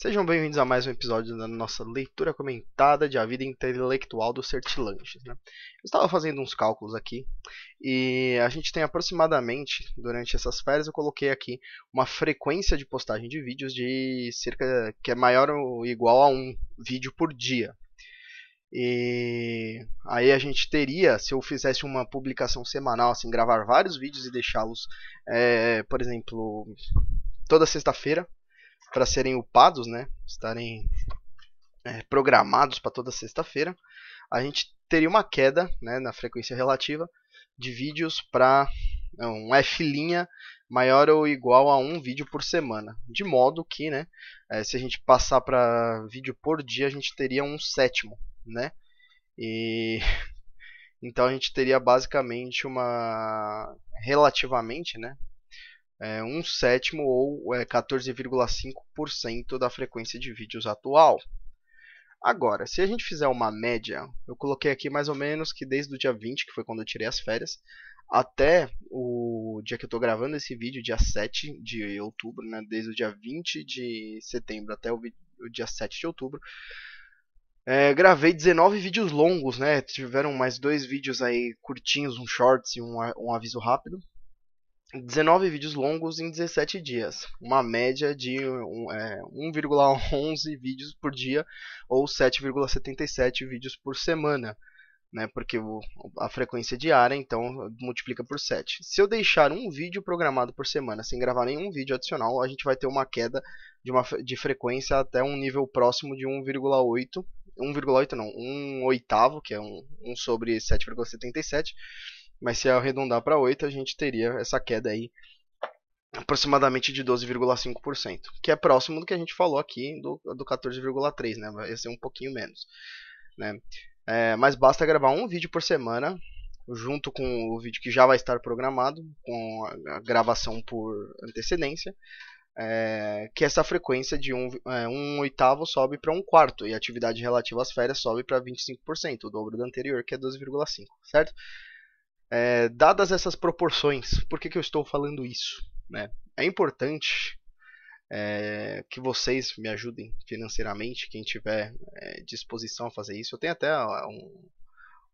Sejam bem-vindos a mais um episódio da nossa leitura comentada de A Vida Intelectual do Certilanches. Né? Eu estava fazendo uns cálculos aqui e a gente tem aproximadamente, durante essas férias, eu coloquei aqui uma frequência de postagem de vídeos de cerca que é maior ou igual a um vídeo por dia. E aí a gente teria, se eu fizesse uma publicação semanal, assim, gravar vários vídeos e deixá-los, é, por exemplo, toda sexta-feira, para serem upados, né? Estarem é, programados para toda sexta-feira, a gente teria uma queda né, na frequência relativa de vídeos para é, um F' maior ou igual a um vídeo por semana. De modo que, né, é, se a gente passar para vídeo por dia, a gente teria um sétimo, né? E então a gente teria basicamente uma relativamente, né, é, um sétimo ou é, 14,5% da frequência de vídeos atual. Agora, se a gente fizer uma média, eu coloquei aqui mais ou menos que desde o dia 20, que foi quando eu tirei as férias, até o dia que eu estou gravando esse vídeo, dia 7 de outubro, né, desde o dia 20 de setembro até o, o dia 7 de outubro, é, gravei 19 vídeos longos, né? Tiveram mais dois vídeos aí curtinhos, um shorts e um, um aviso rápido. 19 vídeos longos em 17 dias, uma média de é, 1,11 vídeos por dia ou 7,77 vídeos por semana, né? Porque o, a frequência é diária, então multiplica por 7. Se eu deixar um vídeo programado por semana sem gravar nenhum vídeo adicional, a gente vai ter uma queda de, uma, de frequência até um nível próximo de 1,8, 1,8 não, 1 oitavo, que é 1, 1 sobre 7,77 mas se arredondar para 8, a gente teria essa queda aí aproximadamente de 12,5%, que é próximo do que a gente falou aqui do, do 14,3%, né? Vai ser um pouquinho menos, né? É, mas basta gravar um vídeo por semana, junto com o vídeo que já vai estar programado, com a gravação por antecedência, é, que essa frequência de um, é, um oitavo sobe para um quarto e a atividade relativa às férias sobe para 25%, o dobro do anterior, que é 12,5%, certo? É, dadas essas proporções, por que, que eu estou falando isso? Né? É importante é, que vocês me ajudem financeiramente, quem tiver é, disposição a fazer isso. Eu tenho até um,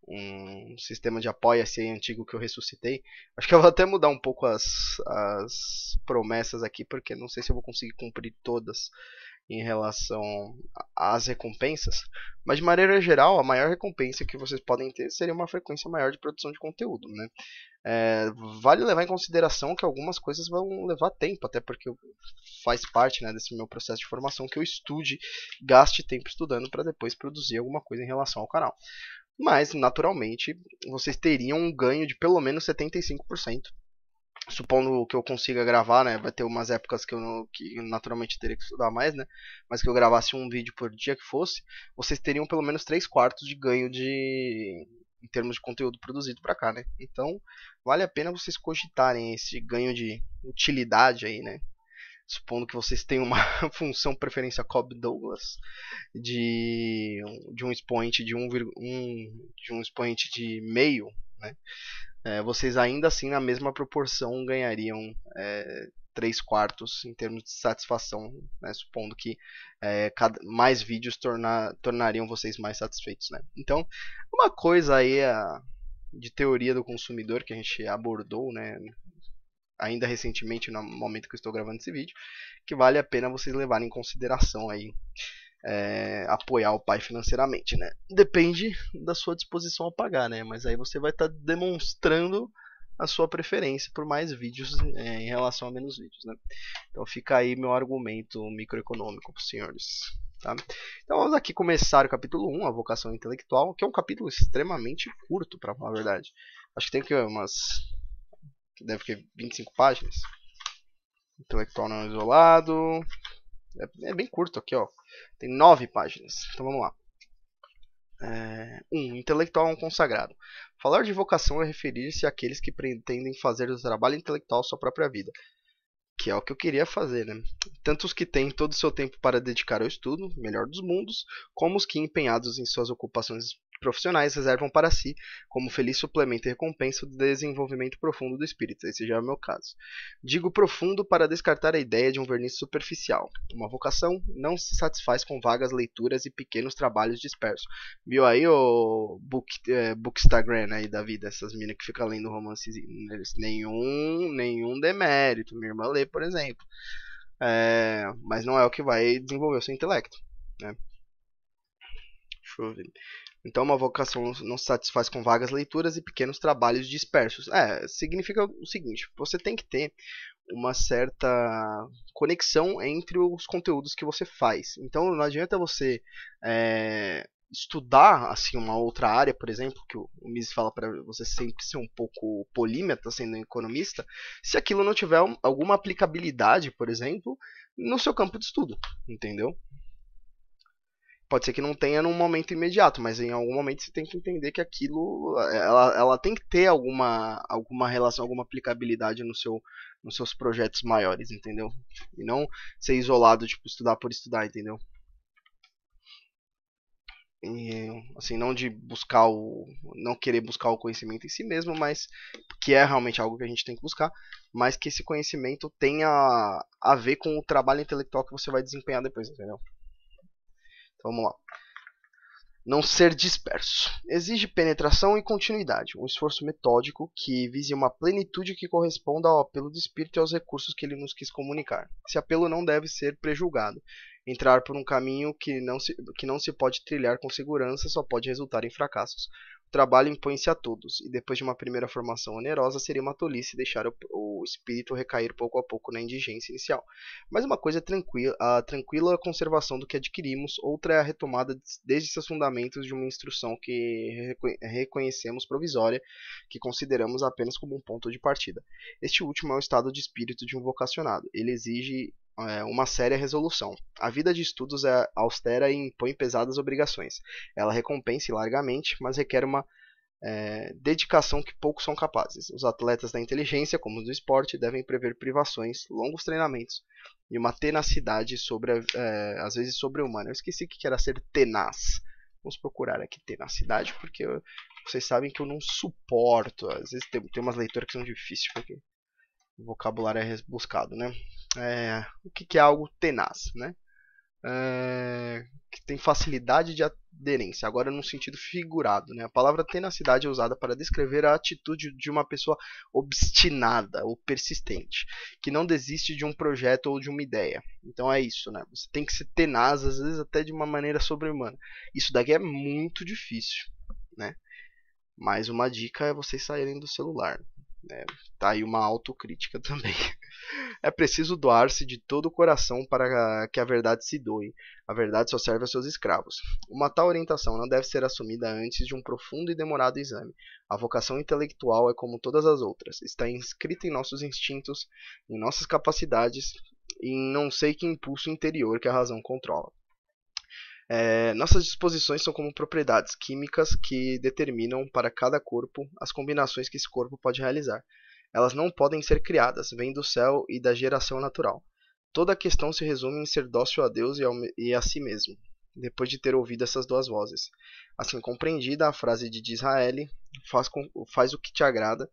um sistema de apoia-se antigo que eu ressuscitei. Acho que eu vou até mudar um pouco as, as promessas aqui, porque não sei se eu vou conseguir cumprir todas em relação às recompensas, mas de maneira geral, a maior recompensa que vocês podem ter seria uma frequência maior de produção de conteúdo, né? É, vale levar em consideração que algumas coisas vão levar tempo, até porque faz parte né, desse meu processo de formação que eu estude, gaste tempo estudando para depois produzir alguma coisa em relação ao canal. Mas, naturalmente, vocês teriam um ganho de pelo menos 75% supondo que eu consiga gravar, né? Vai ter umas épocas que eu não, que naturalmente teria que estudar mais, né? Mas que eu gravasse um vídeo por dia que fosse, vocês teriam pelo menos 3 quartos de ganho de em termos de conteúdo produzido para cá, né? Então, vale a pena vocês cogitarem esse ganho de utilidade aí, né? Supondo que vocês tenham uma função preferência Cobb Douglas de de um expoente de um, um, de um expoente de meio, né? é, vocês ainda assim, na mesma proporção, ganhariam é, 3 quartos em termos de satisfação, né? supondo que é, cada, mais vídeos torna, tornariam vocês mais satisfeitos. Né? Então, uma coisa aí a, é, de teoria do consumidor que a gente abordou né, ainda recentemente, no momento que eu estou gravando esse vídeo, que vale a pena vocês levarem em consideração aí é, apoiar o pai financeiramente, né? Depende da sua disposição a pagar, né? Mas aí você vai estar tá demonstrando a sua preferência por mais vídeos é, em relação a menos vídeos, né? Então fica aí meu argumento microeconômico para os senhores. Tá? Então vamos aqui começar o capítulo 1, a vocação intelectual, que é um capítulo extremamente curto, para falar a verdade. Acho que tem que umas deve ter 25 páginas. Intelectual não isolado, é, é bem curto aqui, ó. Tem nove páginas. Então vamos lá. 1. É, um, intelectual é um consagrado. Falar de vocação é referir-se àqueles que pretendem fazer do trabalho intelectual sua própria vida. Que é o que eu queria fazer, né? Tanto os que têm todo o seu tempo para dedicar ao estudo, melhor dos mundos, como os que empenhados em suas ocupações profissionais reservam para si como feliz suplemento e recompensa o desenvolvimento profundo do espírito. Esse já é o meu caso. Digo profundo para descartar a ideia de um verniz superficial. Uma vocação não se satisfaz com vagas leituras e pequenos trabalhos dispersos. Viu aí o book, é, Bookstagram aí da vida, essas meninas que ficam lendo romances. Nenhum, nenhum demérito. Minha irmã lê, por exemplo. É, mas não é o que vai desenvolver o seu intelecto. Né? Deixa eu ver. Então, uma vocação não se satisfaz com vagas leituras e pequenos trabalhos dispersos. É, significa o seguinte: você tem que ter uma certa conexão entre os conteúdos que você faz. Então, não adianta você é, estudar assim uma outra área, por exemplo, que o Mises fala para você sempre ser um pouco polímeta, sendo um economista, se aquilo não tiver alguma aplicabilidade, por exemplo, no seu campo de estudo, entendeu? Pode ser que não tenha num momento imediato, mas em algum momento você tem que entender que aquilo ela, ela tem que ter alguma, alguma relação, alguma aplicabilidade no seu, nos seus projetos maiores, entendeu? E não ser isolado, tipo, estudar por estudar, entendeu? E, assim, não de buscar o. não querer buscar o conhecimento em si mesmo, mas que é realmente algo que a gente tem que buscar, mas que esse conhecimento tenha a ver com o trabalho intelectual que você vai desempenhar depois, entendeu? Vamos lá. Não ser disperso. Exige penetração e continuidade, um esforço metódico que vise uma plenitude que corresponda ao apelo do espírito e aos recursos que ele nos quis comunicar. Esse apelo não deve ser prejulgado. Entrar por um caminho que não se, que não se pode trilhar com segurança só pode resultar em fracassos trabalho impõe-se a todos, e depois de uma primeira formação onerosa, seria uma tolice deixar o, o espírito recair pouco a pouco na indigência inicial. Mas uma coisa é tranquila, a tranquila conservação do que adquirimos, outra é a retomada desde seus fundamentos de uma instrução que reconhecemos provisória, que consideramos apenas como um ponto de partida. Este último é o estado de espírito de um vocacionado. Ele exige é, uma séria resolução. A vida de estudos é austera e impõe pesadas obrigações. Ela recompensa largamente, mas requer uma é, dedicação que poucos são capazes. Os atletas da inteligência, como os do esporte, devem prever privações, longos treinamentos e uma tenacidade sobre, é, às vezes sobre-humana. Eu esqueci que era ser tenaz. Vamos procurar aqui tenacidade, porque eu, vocês sabem que eu não suporto. Às vezes tem, tem umas leituras que são difíceis. Porque o vocabulário é buscado, né? É, o que, que, é algo tenaz, né? É, que tem facilidade de aderência, agora num sentido figurado. Né? A palavra tenacidade é usada para descrever a atitude de uma pessoa obstinada ou persistente, que não desiste de um projeto ou de uma ideia. Então é isso, né? Você tem que ser tenaz, às vezes até de uma maneira sobre-humana. Isso daqui é muito difícil, né? Mais uma dica é vocês saírem do celular. É, tá aí uma autocrítica também. É preciso doar-se de todo o coração para que a verdade se doe. A verdade só serve a seus escravos. Uma tal orientação não deve ser assumida antes de um profundo e demorado exame. A vocação intelectual é como todas as outras. Está inscrita em nossos instintos, em nossas capacidades e em não sei que impulso interior que a razão controla. É, nossas disposições são como propriedades químicas que determinam para cada corpo as combinações que esse corpo pode realizar. Elas não podem ser criadas, vêm do céu e da geração natural. Toda a questão se resume em ser dócil a Deus e, ao, e a si mesmo, depois de ter ouvido essas duas vozes. Assim compreendida, a frase de Disraeli faz, com, faz o que te agrada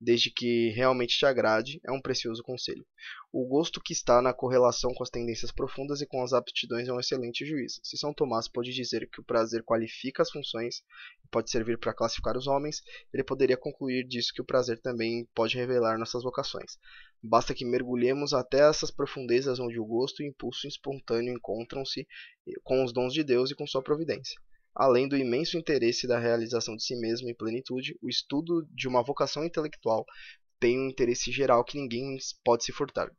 desde que realmente te agrade, é um precioso conselho. O gosto que está na correlação com as tendências profundas e com as aptidões é um excelente juiz. Se São Tomás pode dizer que o prazer qualifica as funções e pode servir para classificar os homens, ele poderia concluir disso que o prazer também pode revelar nossas vocações. Basta que mergulhemos até essas profundezas onde o gosto e o impulso espontâneo encontram-se eh, com os dons de Deus e com sua providência além do imenso interesse da realização de si mesmo em plenitude, o estudo de uma vocação intelectual tem um interesse geral que ninguém pode se furtar.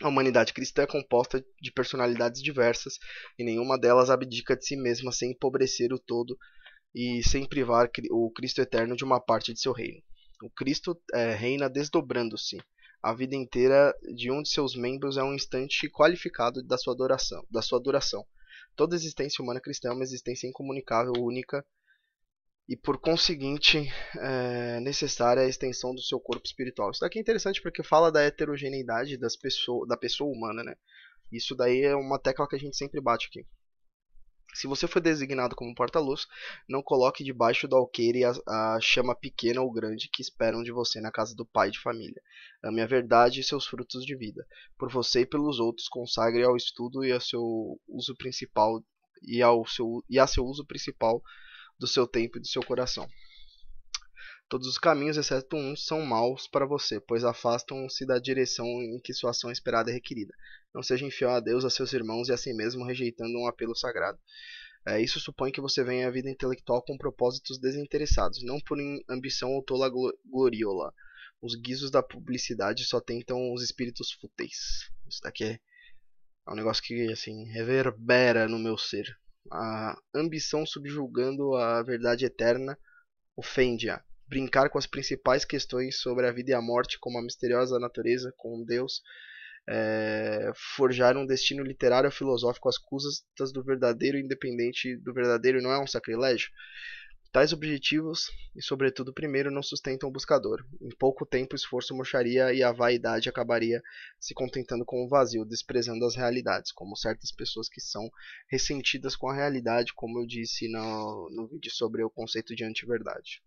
A humanidade cristã é composta de personalidades diversas e nenhuma delas abdica de si mesma sem empobrecer o todo e sem privar o Cristo eterno de uma parte de seu reino. O Cristo é, reina desdobrando-se. A vida inteira de um de seus membros é um instante qualificado da sua adoração, da sua duração. Toda existência humana cristã é uma existência incomunicável, única e, por conseguinte, é necessária a extensão do seu corpo espiritual. Isso daqui é interessante porque fala da heterogeneidade das pessoa, da pessoa humana, né? Isso daí é uma tecla que a gente sempre bate aqui. Se você for designado como porta-luz, não coloque debaixo do alqueire a, a, chama pequena ou grande que esperam de você na casa do pai de família. Ame a verdade e seus frutos de vida. Por você e pelos outros, consagre ao estudo e ao seu uso principal e ao seu e a seu uso principal do seu tempo e do seu coração. Todos os caminhos, exceto um, são maus para você, pois afastam-se da direção em que sua ação esperada é requerida. Não seja infiel a Deus, a seus irmãos e a si mesmo, rejeitando um apelo sagrado. É, isso supõe que você venha à vida intelectual com propósitos desinteressados, não por ambição ou tola gloriola. Os guizos da publicidade só tentam os espíritos fúteis. Isso daqui é, é um negócio que assim reverbera no meu ser. A ambição subjugando a verdade eterna ofende-a brincar com as principais questões sobre a vida e a morte, como a misteriosa natureza, com Deus, é, forjar um destino literário ou filosófico às custas do verdadeiro, independente do verdadeiro, não é um sacrilégio? Tais objetivos, e sobretudo o primeiro, não sustentam o buscador. Em pouco tempo o esforço murcharia e a vaidade acabaria se contentando com o vazio, desprezando as realidades, como certas pessoas que são ressentidas com a realidade, como eu disse no, no vídeo sobre o conceito de antiverdade.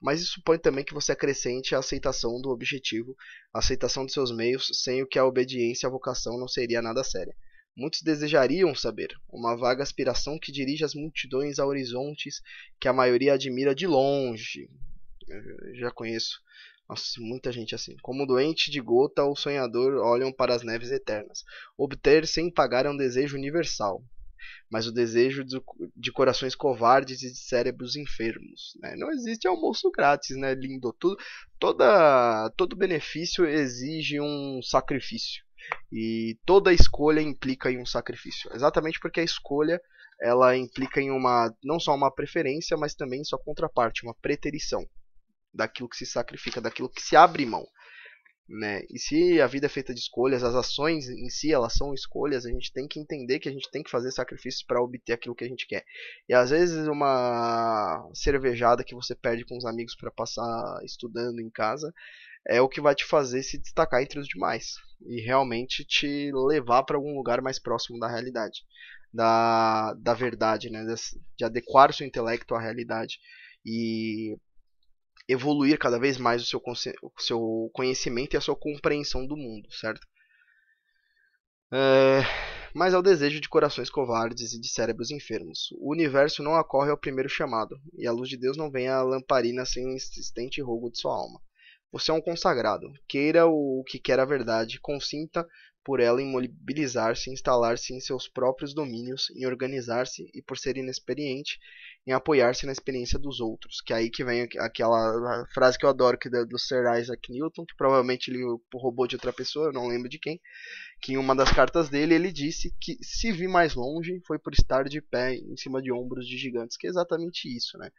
Mas isso supõe também que você acrescente a aceitação do objetivo, a aceitação de seus meios, sem o que a obediência à vocação não seria nada séria. Muitos desejariam saber, uma vaga aspiração que dirige as multidões a horizontes que a maioria admira de longe. Eu já conheço nossa, muita gente assim. Como doente de gota, ou sonhador olham para as neves eternas. Obter sem pagar é um desejo universal mas o desejo de, de corações covardes e de cérebros enfermos. Né? Não existe almoço grátis, né, lindo? Tudo, toda, todo benefício exige um sacrifício. E toda escolha implica em um sacrifício. Exatamente porque a escolha ela implica em uma não só uma preferência, mas também sua contraparte, uma preterição daquilo que se sacrifica, daquilo que se abre mão né? E se a vida é feita de escolhas, as ações em si elas são escolhas, a gente tem que entender que a gente tem que fazer sacrifícios para obter aquilo que a gente quer. E às vezes uma cervejada que você perde com os amigos para passar estudando em casa é o que vai te fazer se destacar entre os demais e realmente te levar para algum lugar mais próximo da realidade, da, da verdade, né? De, de adequar o seu intelecto à realidade. E evoluir cada vez mais o seu, o seu conhecimento e a sua compreensão do mundo, certo? Eh, é, mas ao desejo de corações covardes e de cérebros enfermos. O universo não acorre ao primeiro chamado, e a luz de Deus não vem à lamparina sem o insistente rogo de sua alma. Você é um consagrado, queira o que quer a verdade, consinta por ela em mobilizar-se, instalar-se em seus próprios domínios, em organizar-se, e por ser inexperiente, em apoiar-se na experiência dos outros. Que é aí que vem aquela frase que eu adoro que é do Sir Isaac Newton, que provavelmente ele roubou de outra pessoa, eu não lembro de quem, que em uma das cartas dele ele disse que se vi mais longe foi por estar de pé em cima de ombros de gigantes, que é exatamente isso, né?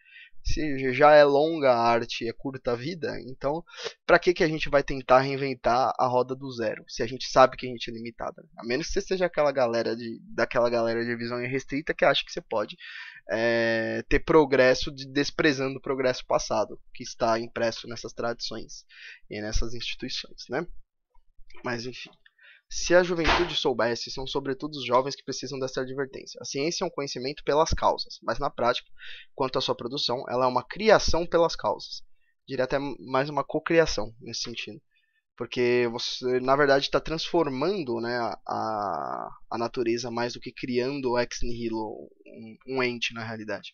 Se já é longa a arte, é curta a vida, então para que que a gente vai tentar reinventar a roda do zero, se a gente sabe que a gente é limitada? Né? A menos que você seja aquela galera de daquela galera de visão irrestrita que acha que você pode é, ter progresso de, desprezando o progresso passado que está impresso nessas tradições e nessas instituições, né? Mas enfim. Se a juventude soubesse, são sobretudo os jovens que precisam dessa advertência. A ciência é um conhecimento pelas causas, mas na prática, quanto à sua produção, ela é uma criação pelas causas. Diria até mais uma cocriação nesse sentido porque você na verdade está transformando né, a, a natureza mais do que criando ex nihilo um, um ente na realidade.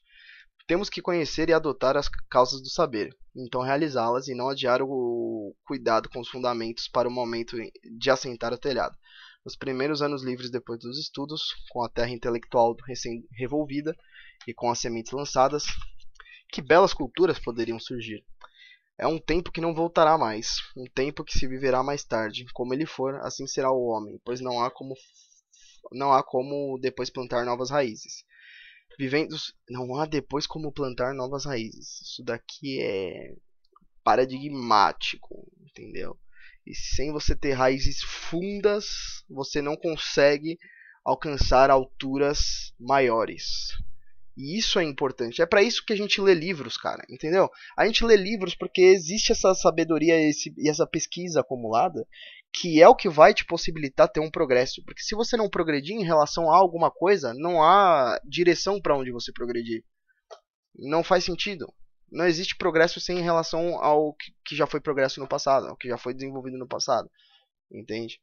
Temos que conhecer e adotar as causas do saber, então realizá-las e não adiar o cuidado com os fundamentos para o momento de assentar o telhado. Nos primeiros anos livres depois dos estudos, com a terra intelectual recém-revolvida e com as sementes lançadas, que belas culturas poderiam surgir! É um tempo que não voltará mais, um tempo que se viverá mais tarde. Como ele for, assim será o homem, pois não há como não há como depois plantar novas raízes. Vivendo não há depois como plantar novas raízes. Isso daqui é paradigmático, entendeu? E sem você ter raízes fundas, você não consegue alcançar alturas maiores. E isso é importante. É para isso que a gente lê livros, cara, entendeu? A gente lê livros porque existe essa sabedoria esse, e essa pesquisa acumulada que é o que vai te possibilitar ter um progresso. Porque se você não progredir em relação a alguma coisa, não há direção para onde você progredir. Não faz sentido. Não existe progresso sem relação ao que já foi progresso no passado, ao que já foi desenvolvido no passado. Entende?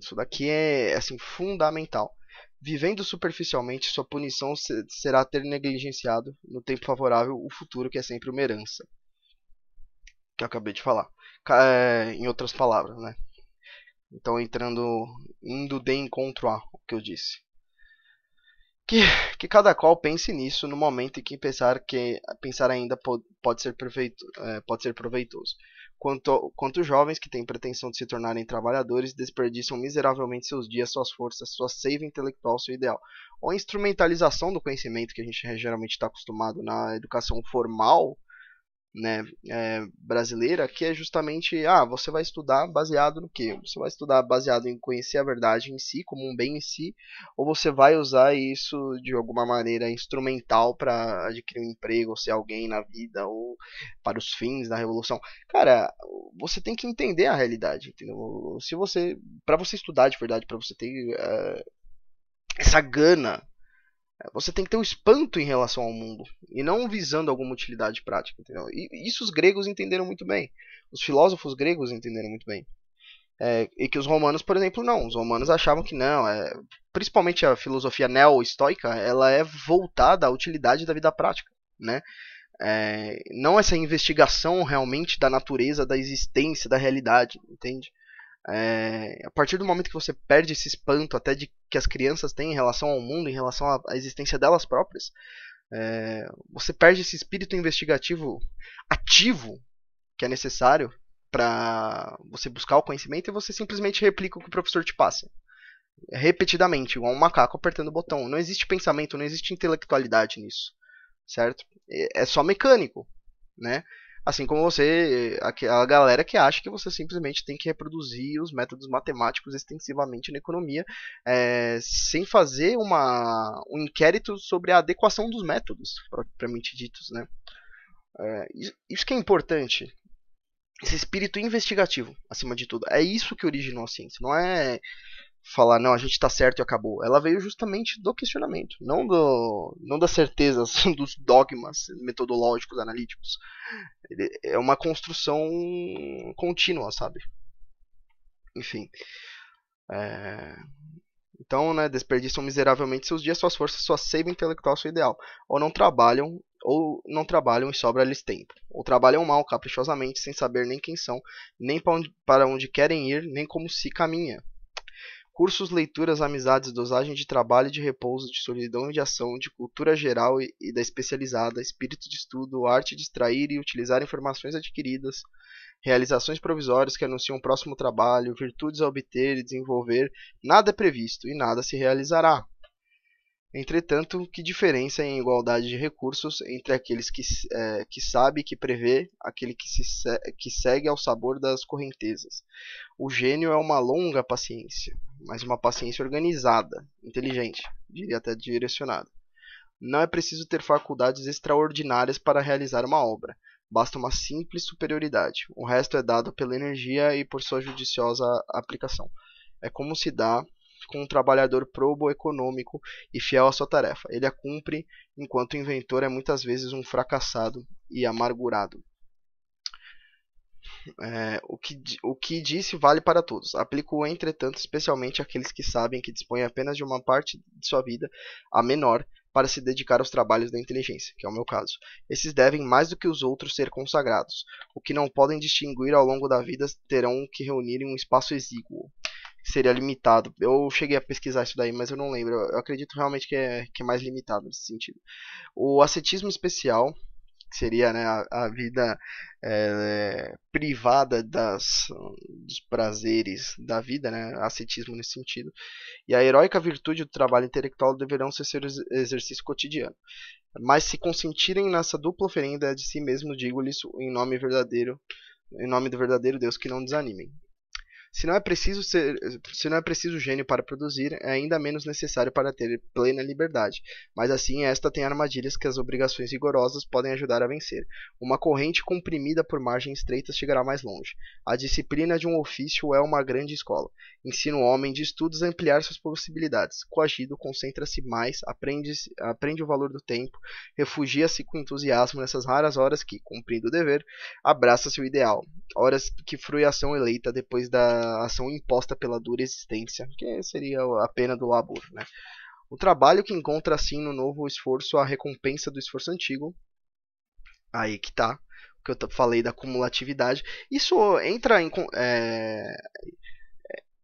Isso daqui é assim fundamental. Vivendo superficialmente, sua punição será ter negligenciado, no tempo favorável, o futuro que é sempre uma herança. Que eu acabei de falar. É, em outras palavras, né? Então, entrando, indo de encontro a o que eu disse. Que, que cada qual pense nisso no momento em que pensar que pensar ainda pode, ser perfeito, é, pode ser proveitoso quanto, quanto jovens que têm pretensão de se tornarem trabalhadores desperdiçam miseravelmente seus dias, suas forças, sua seiva intelectual, seu ideal. Ou a instrumentalização do conhecimento que a gente geralmente está acostumado na educação formal né, é, brasileira, que é justamente, ah, você vai estudar baseado no que Você vai estudar baseado em conhecer a verdade em si, como um bem em si, ou você vai usar isso de alguma maneira instrumental para adquirir um emprego, ou ser alguém na vida, ou para os fins da revolução. Cara, você tem que entender a realidade, entendeu? Se você, para você estudar de verdade, para você ter uh, essa gana é, você tem que ter um espanto em relação ao mundo e não visando alguma utilidade prática, entendeu? E isso os gregos entenderam muito bem. Os filósofos gregos entenderam muito bem. É, e que os romanos, por exemplo, não. Os romanos achavam que não. É, principalmente a filosofia neo-estoica, ela é voltada à utilidade da vida prática, né? É, não essa investigação realmente da natureza, da existência, da realidade, entende? É, a partir do momento que você perde esse espanto até de que as crianças têm em relação ao mundo, em relação à existência delas próprias, é, você perde esse espírito investigativo ativo que é necessário para você buscar o conhecimento e você simplesmente replica o que o professor te passa repetidamente, igual um macaco apertando o botão. Não existe pensamento, não existe intelectualidade nisso, certo? É, é só mecânico, né? Assim como você, eh, a, galera que acha que você simplesmente tem que reproduzir os métodos matemáticos extensivamente na economia, é, sem fazer uma, um inquérito sobre a adequação dos métodos, propriamente ditos. Né? É, isso que é importante, esse espírito investigativo, acima de tudo. É isso que originou a ciência, não é falar, não, a gente está certo e acabou. Ela veio justamente do questionamento, não, do, não das certezas, dos dogmas metodológicos, analíticos. É uma construção contínua, sabe? Enfim. É... Então, né, desperdiçam miseravelmente seus dias, suas forças, sua seiva intelectual, seu ideal. Ou não trabalham, ou não trabalham e sobra-lhes tempo. Ou trabalham mal, caprichosamente, sem saber nem quem são, nem para onde querem ir, nem como se caminha. Cursos, leituras, amizades, dosagem de trabalho e de repouso, de solidão e de ação, de cultura geral e, da especializada, espírito de estudo, arte de extrair e utilizar informações adquiridas, realizações provisórias que anunciam o próximo trabalho, virtudes a obter e desenvolver, nada é previsto e nada se realizará. Entretanto, que diferença em igualdade de recursos entre aqueles que, é, que sabe que prevê, aquele que, se, que segue ao sabor das correntezas. O gênio é uma longa paciência mas uma paciência organizada, inteligente, diria até direcionada. Não é preciso ter faculdades extraordinárias para realizar uma obra, basta uma simples superioridade. O resto é dado pela energia e por sua judiciosa aplicação. É como se dá com um trabalhador probo econômico e fiel à sua tarefa. Ele a cumpre, enquanto o inventor é muitas vezes um fracassado e amargurado. É, o, que, o que disse vale para todos. Aplico, entretanto, especialmente àqueles que sabem que dispõem apenas de uma parte de sua vida, a menor, para se dedicar aos trabalhos da inteligência, que é o meu caso. Esses devem, mais do que os outros, ser consagrados. O que não podem distinguir ao longo da vida terão que reunir em um espaço exíguo. Que seria limitado. Eu cheguei a pesquisar isso daí, mas eu não lembro. Eu acredito realmente que é, que é mais limitado nesse sentido. O ascetismo especial que seria né, a, a, vida é, privada das, dos prazeres da vida, né, ascetismo nesse sentido, e a heróica virtude do trabalho intelectual deverão ser seu exercício cotidiano. Mas se consentirem nessa dupla oferenda de si mesmo, digo-lhes em nome verdadeiro, em nome do verdadeiro Deus, que não desanimem. Se não é preciso ser, se não é preciso gênio para produzir, é ainda menos necessário para ter plena liberdade. Mas assim, esta tem armadilhas que as obrigações rigorosas podem ajudar a vencer. Uma corrente comprimida por margens estreitas chegará mais longe. A disciplina de um ofício é uma grande escola. Ensina o homem de estudos a ampliar suas possibilidades. Coagido, concentra-se mais, aprende, aprende o valor do tempo, refugia-se com entusiasmo nessas raras horas que, cumprindo o dever, abraça seu ideal. Horas que frui a ação eleita depois da a ação imposta pela dura existência, que seria a pena do labor. Né? O trabalho que encontra assim no novo esforço a recompensa do esforço antigo. Aí que tá, o que eu falei da cumulatividade. Isso entra em, é,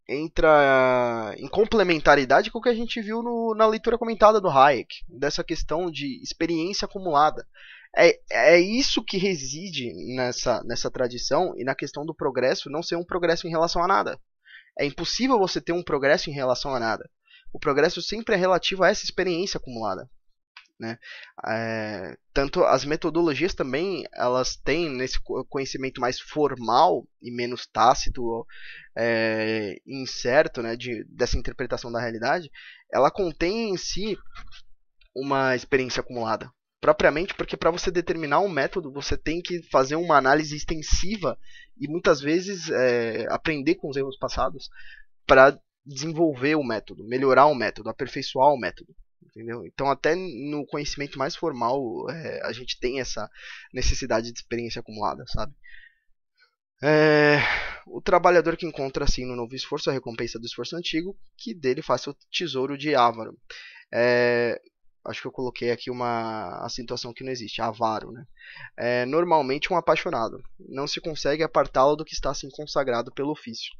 é, entra em complementaridade com o que a gente viu no, na leitura comentada do Hayek, dessa questão de experiência acumulada é, é isso que reside nessa, nessa tradição e na questão do progresso não ser um progresso em relação a nada. É impossível você ter um progresso em relação a nada. O progresso sempre é relativo a essa experiência acumulada. Né? É, tanto as metodologias também elas têm nesse conhecimento mais formal e menos tácito é, incerto né, de, dessa interpretação da realidade ela contém em si uma experiência acumulada propriamente, porque para você determinar um método, você tem que fazer uma análise extensiva e muitas vezes é, aprender com os erros passados para desenvolver o método, melhorar o método, aperfeiçoar o método. Entendeu? Então, até no conhecimento mais formal, é, a gente tem essa necessidade de experiência acumulada, sabe? É, o trabalhador que encontra assim no novo esforço a recompensa do esforço antigo, que dele faça o tesouro de Ávaro. É, acho que eu coloquei aqui uma acentuação que não existe, avaro, né? É normalmente um apaixonado. Não se consegue apartá-lo do que está assim consagrado pelo ofício.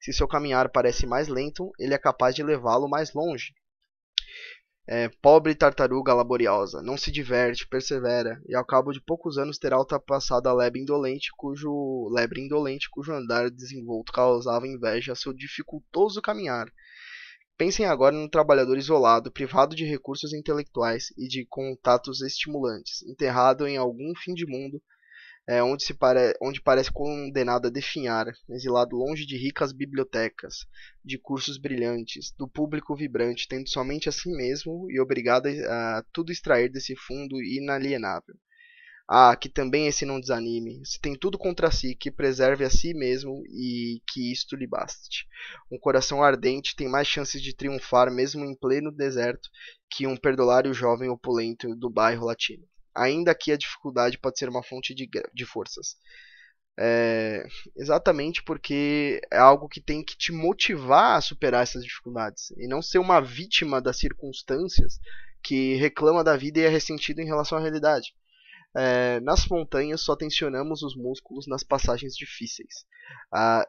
Se seu caminhar parece mais lento, ele é capaz de levá-lo mais longe. É, pobre tartaruga laboriosa, não se diverte, persevera, e ao cabo de poucos anos terá ultrapassado a lebre indolente, cujo lebre indolente cujo andar desenvolto causava inveja a seu dificultoso caminhar, Pensem agora no trabalhador isolado, privado de recursos intelectuais e de contatos estimulantes, enterrado em algum fim de mundo, é, onde, se pare... onde parece condenado a definhar, exilado longe de ricas bibliotecas, de cursos brilhantes, do público vibrante, tendo somente a si mesmo e obrigado a, a tudo extrair desse fundo inalienável. Ah, que também esse não desanime. Se tem tudo contra si, que preserve a si mesmo e que isto lhe baste. Um coração ardente tem mais chances de triunfar mesmo em pleno deserto que um perdulário jovem opulento do bairro latino. Ainda que a dificuldade pode ser uma fonte de, de forças. É, exatamente porque é algo que tem que te motivar a superar essas dificuldades e não ser uma vítima das circunstâncias que reclama da vida e é ressentido em relação à realidade. É, nas montanhas só tensionamos os músculos nas passagens difíceis. Ah,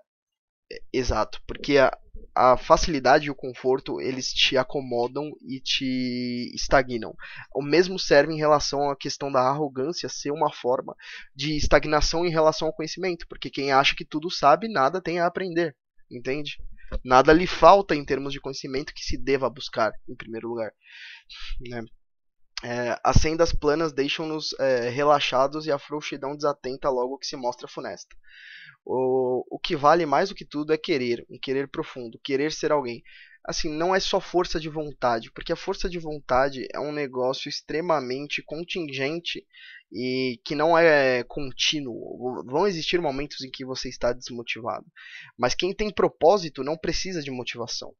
exato, porque a, a facilidade e o conforto eles te acomodam e te estagnam. O mesmo serve em relação à questão da arrogância ser uma forma de estagnação em relação ao conhecimento, porque quem acha que tudo sabe, nada tem a aprender, entende? Nada lhe falta em termos de conhecimento que se deva buscar, em primeiro lugar. Né? É, as sendas planas deixam-nos é, relaxados e a frouxidão desatenta logo que se mostra funesta. O, o que vale mais do que tudo é querer, um querer profundo, querer ser alguém. Assim, não é só força de vontade, porque a força de vontade é um negócio extremamente contingente e que não é contínuo. Vão existir momentos em que você está desmotivado, mas quem tem propósito não precisa de motivação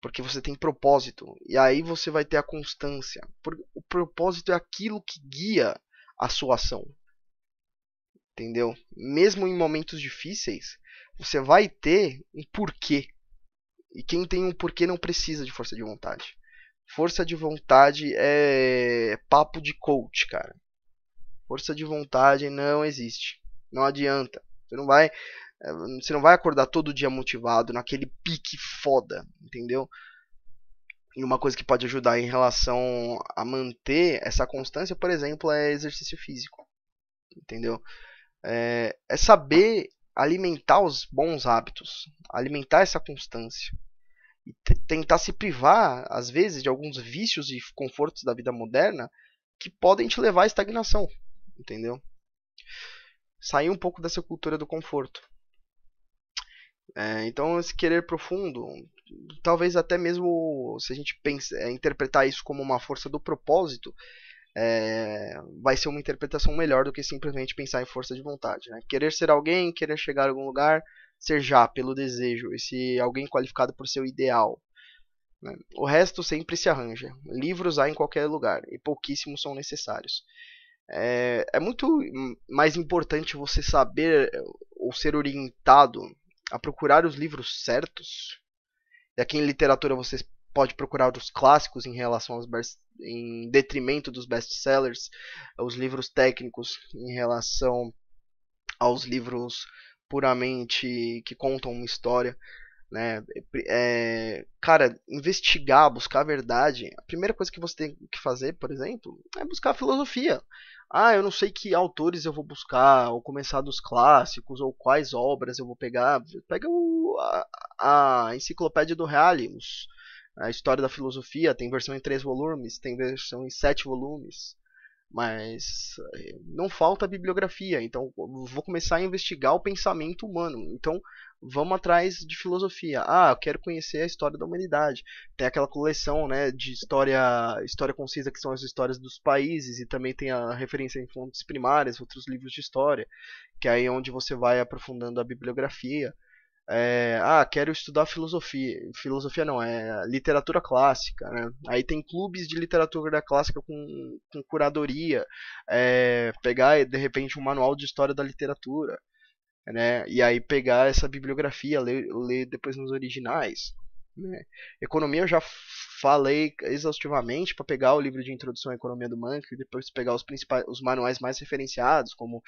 porque você tem propósito e aí você vai ter a constância. O propósito é aquilo que guia a sua ação. Entendeu? Mesmo em momentos difíceis, você vai ter um porquê. E quem tem um porquê não precisa de força de vontade. Força de vontade é papo de coach, cara. Força de vontade não existe. Não adianta. Você não vai é, você não vai acordar todo dia motivado, naquele pique foda, entendeu? E uma coisa que pode ajudar em relação a manter essa constância, por exemplo, é exercício físico. Entendeu? É, é saber alimentar os bons hábitos, alimentar essa constância. E tentar se privar, às vezes, de alguns vícios e confortos da vida moderna que podem te levar à estagnação. Entendeu? Sair um pouco dessa cultura do conforto. É, então, esse querer profundo, talvez até mesmo se a gente pense, é, interpretar isso como uma força do propósito, é, vai ser uma interpretação melhor do que simplesmente pensar em força de vontade. Né? Querer ser alguém, querer chegar a algum lugar, ser já pelo desejo, esse alguém qualificado por seu ideal. Né? O resto sempre se arranja. Livros há em qualquer lugar e pouquíssimos são necessários. É, é muito mais importante você saber eh, ou ser orientado a procurar os livros certos. E aqui em literatura você pode procurar os clássicos em relação aos em detrimento dos best-sellers, os livros técnicos em relação aos livros puramente que contam uma história né? É, cara, investigar, buscar a verdade. A primeira coisa que você tem que fazer, por exemplo, é buscar a filosofia. Ah, eu não sei que autores eu vou buscar, ou começar dos clássicos, ou quais obras eu vou pegar. Pega o, a, a, enciclopédia do Reale, a história da filosofia. Tem versão em três volumes, tem versão em sete volumes mas eh, não falta bibliografia. Então, vou começar a investigar o pensamento humano. Então, vamos atrás de filosofia. Ah, eu quero conhecer a história da humanidade. Tem aquela coleção, né, de história, história concisa que são as histórias dos países e também tem a referência em fontes primárias, outros livros de história, que é aí onde você vai aprofundando a bibliografia. É, ah, quero estudar filosofia. Filosofia não, é literatura clássica. Né? Aí tem clubes de literatura clássica com, com curadoria. É, pegar de repente um manual de história da literatura né? E aí pegar essa bibliografia, ler, ler depois nos originais. Né? Economia eu já falei exaustivamente para pegar o livro de introdução à economia do Mank e depois pegar os principais, os manuais mais referenciados, como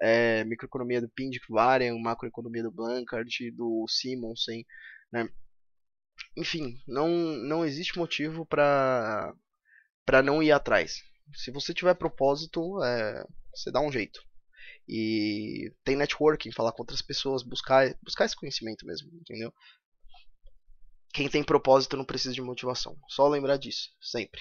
é, microeconomia do Pindic Varian, macroeconomia do Blancard, do Simonsen, né? Enfim, não, não existe motivo para para não ir atrás. Se você tiver propósito, é, você dá um jeito e tem networking, falar com outras pessoas, buscar, buscar esse conhecimento mesmo, entendeu? Quem tem propósito não precisa de motivação. Só lembrar disso, sempre.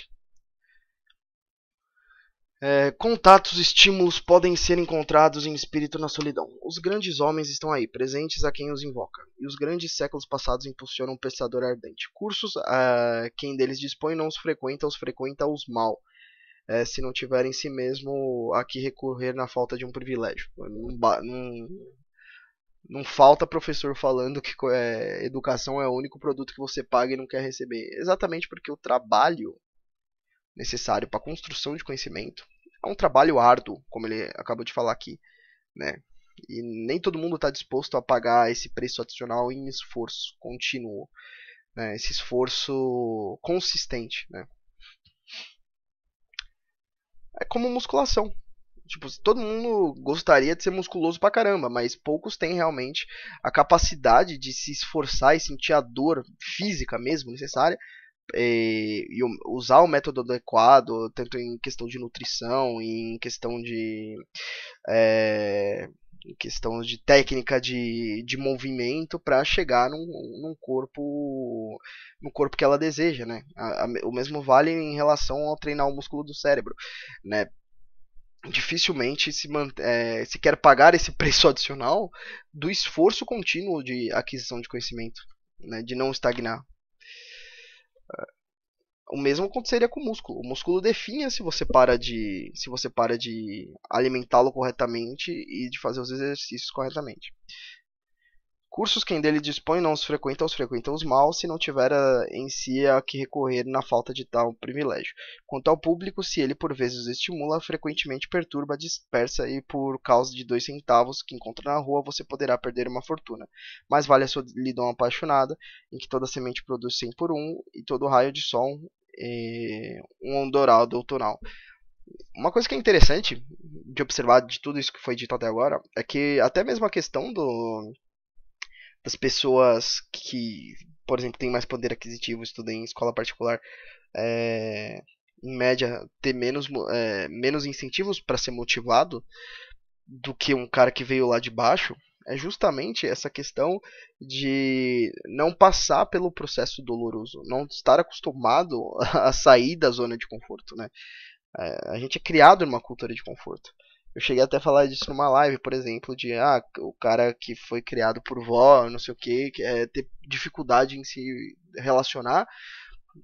É, contatos, estímulos podem ser encontrados em espírito na solidão. Os grandes homens estão aí, presentes a quem os invoca. E os grandes séculos passados impulsionam um pensador ardente. Cursos a ah, quem deles dispõe não os frequenta, os frequenta os mal é, se não tiver em si mesmo a que recorrer na falta de um privilégio. Não, não, não falta professor falando que é, educação é o único produto que você paga e não quer receber. Exatamente porque o trabalho necessário para a construção de conhecimento é um trabalho árduo, como ele acabou de falar aqui. Né? E nem todo mundo está disposto a pagar esse preço adicional em esforço contínuo, né? esse esforço consistente. Né? é como musculação. Tipo, todo mundo gostaria de ser musculoso pra caramba, mas poucos têm realmente a capacidade de se esforçar e sentir a dor física mesmo necessária eh, e, e usar o método adequado, tanto em questão de nutrição, em questão de é, em questão de técnica de, de movimento para chegar num, num, corpo no corpo que ela deseja né a, a, o mesmo vale em relação ao treinar o músculo do cérebro né dificilmente se, é, se quer pagar esse preço adicional do esforço contínuo de aquisição de conhecimento né, de não estagnar o mesmo aconteceria com o músculo. O músculo definha se você para de se você para de alimentá-lo corretamente e de fazer os exercícios corretamente. Cursos que quem dele dispõe não os frequenta, os frequenta os mal, se não tiver a, eh, em si a que recorrer na falta de tal privilégio. Quanto ao público, se ele por vezes os estimula, frequentemente perturba, dispersa e por causa de dois centavos que encontra na rua, você poderá perder uma fortuna. Mas vale a solidão apaixonada, em que toda semente produz 100 por um e todo raio de sol é, um dourado outonal. Uma coisa que é interessante de observar de tudo isso que foi dito até agora é que até mesmo a questão do das pessoas que, por exemplo, têm mais poder aquisitivo, estudem em escola particular, é, em média, ter menos, é, menos incentivos para ser motivado do que um cara que veio lá de baixo, é justamente essa questão de não passar pelo processo doloroso, não estar acostumado a sair da zona de conforto, né? É, a gente é criado numa cultura de conforto. Eu cheguei até a falar disso numa live, por exemplo, de ah, o cara que foi criado por vó, não sei o quê, que, é, ter dificuldade em se relacionar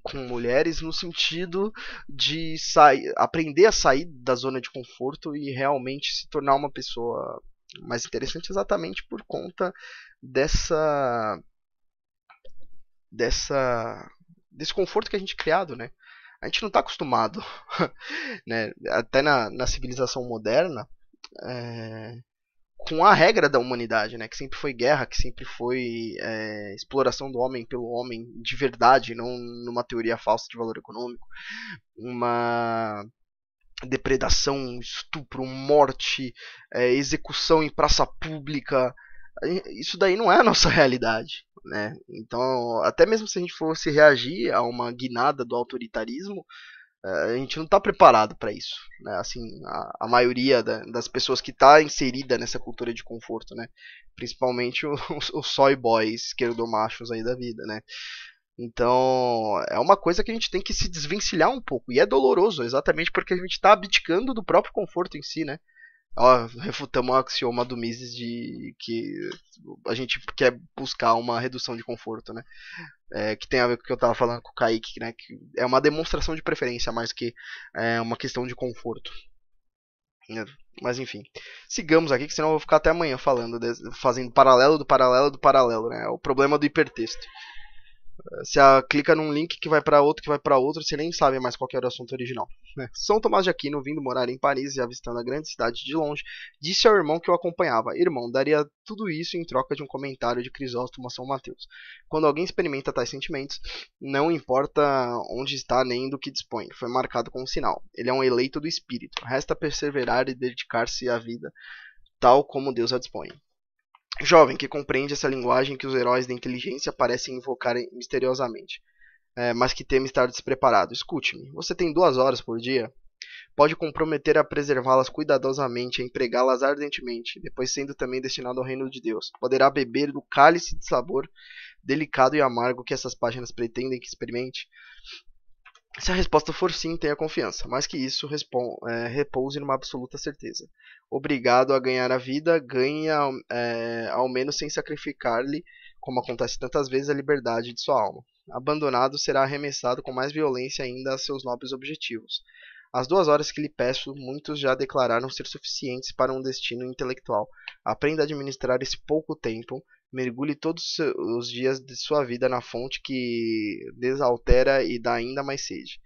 com mulheres no sentido de sair, aprender a sair da zona de conforto e realmente se tornar uma pessoa mais interessante exatamente por conta dessa dessa desse conforto que a gente é criado, né? a gente não está acostumado, né? Até na, na civilização moderna, é, com a regra da humanidade, né? Que sempre foi guerra, que sempre foi é, exploração do homem pelo homem de verdade, não numa teoria falsa de valor econômico, uma depredação, estupro, morte, é, execução em praça pública isso daí não é a nossa realidade. Né? Então, até mesmo se a gente fosse reagir a uma guinada do autoritarismo, eh, a gente não está preparado para isso. Né? Assim, a, a maioria da, das pessoas que está inserida nessa cultura de conforto, né? principalmente os, os soy boys esquerdomachos aí da vida. Né? Então, é uma coisa que a gente tem que se desvencilhar um pouco. E é doloroso, exatamente porque a gente está abdicando do próprio conforto em si, né? ó, refutamos o axioma do Mises de que a gente quer buscar uma redução de conforto, né? É, que tem a ver com o que eu estava falando com o Kaique, né? Que é uma demonstração de preferência mais que é, uma questão de conforto. É, mas enfim, sigamos aqui, que senão eu vou ficar até amanhã falando, fazendo paralelo do paralelo do paralelo, né? É o problema do hipertexto. Você clica num link que vai para outro, que vai para outro, você nem sabe mais qual era o assunto original. Né? São Tomás de Aquino, vindo morar em Paris e avistando a grande cidade de longe, disse ao irmão que o acompanhava: Irmão, daria tudo isso em troca de um comentário de Crisóstomo a São Mateus. Quando alguém experimenta tais sentimentos, não importa onde está nem do que dispõe, foi marcado com um sinal. Ele é um eleito do espírito, resta perseverar e dedicar-se à vida, tal como Deus a dispõe jovem que compreende essa linguagem que os heróis da inteligência parecem invocar misteriosamente, é, mas que teme estar despreparado. Escute-me, você tem duas horas por dia? Pode comprometer a preservá-las cuidadosamente, a empregá-las ardentemente, depois sendo também destinado ao reino de Deus. Poderá beber do cálice de sabor delicado e amargo que essas páginas pretendem que experimente? Se a resposta for sim, tenha confiança, mas que isso é, repouse numa absoluta certeza. Obrigado a ganhar a vida, ganhe é, ao menos sem sacrificar-lhe, como acontece tantas vezes, a liberdade de sua alma. Abandonado, será arremessado com mais violência ainda a seus nobres objetivos. As duas horas que lhe peço, muitos já declararam ser suficientes para um destino intelectual. Aprenda a administrar esse pouco tempo, mergulhe todos os dias de sua vida na fonte que desaltera e dá ainda mais sede.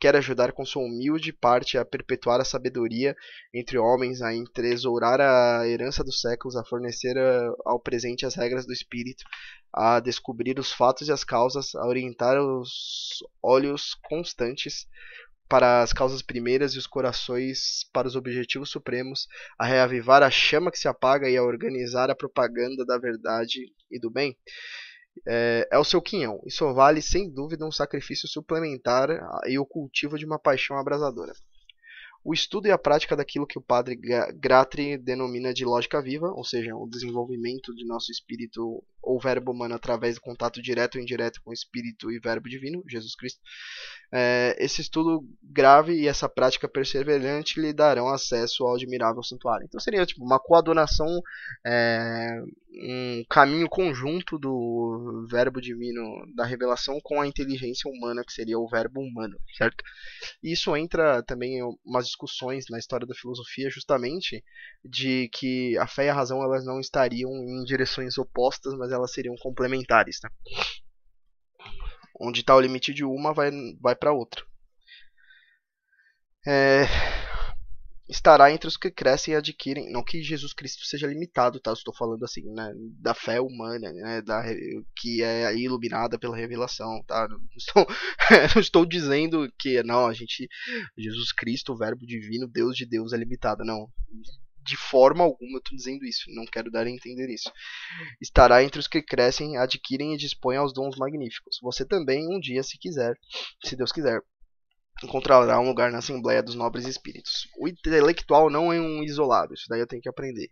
Quer ajudar com sua humilde parte a perpetuar a sabedoria entre homens, a entresourar a herança dos séculos, a fornecer eh, ao presente as regras do espírito, a descobrir os fatos e as causas, a orientar os olhos constantes para as causas primeiras e os corações para os objetivos supremos, a reavivar a chama que se apaga e a organizar a propaganda da verdade e do bem. É, é o seu quinhão. Isso vale, sem dúvida, um sacrifício suplementar ah, e o cultivo de uma paixão abrasadora. O estudo e a prática daquilo que o padre Gratri denomina de lógica viva, ou seja, o desenvolvimento de nosso espírito ou verbo humano através do contato direto ou indireto com o Espírito e Verbo Divino, Jesus Cristo, é, esse estudo grave e essa prática perseverante lhe darão acesso ao admirável santuário. Então seria tipo uma coadunação é, um caminho conjunto do verbo divino da revelação com a inteligência humana, que seria o verbo humano, certo? Isso entra também em umas discussões na história da filosofia, justamente de que a fé e a razão elas não estariam em direções opostas, mas elas seriam complementares, tá? Onde está o limite de uma vai, vai para outra. É, estará entre os que crescem e adquirem. Não que Jesus Cristo seja limitado, tá? estou falando assim, né? Da fé humana, né? Da, que é iluminada pela revelação, tá? Não estou, não estou dizendo que, não, a gente. Jesus Cristo, o Verbo Divino, Deus de Deus, é limitado. Não. De forma alguma eu estou dizendo isso, não quero dar a entender isso. Estará entre os que crescem, adquirem e dispõem aos dons magníficos. Você também, um dia, se quiser, se Deus quiser, encontrará um lugar na Assembleia dos Nobres Espíritos. O intelectual não é um isolado, isso daí eu tenho que aprender.